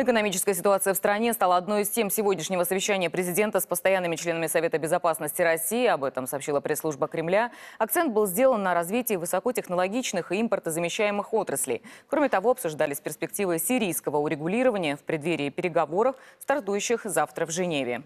Экономическая ситуация в стране стала одной из тем сегодняшнего совещания президента с постоянными членами Совета Безопасности России. Об этом сообщила пресс-служба Кремля. Акцент был сделан на развитии высокотехнологичных и импортозамещаемых отраслей. Кроме того, обсуждались перспективы сирийского урегулирования в преддверии переговоров, стартующих завтра в Женеве.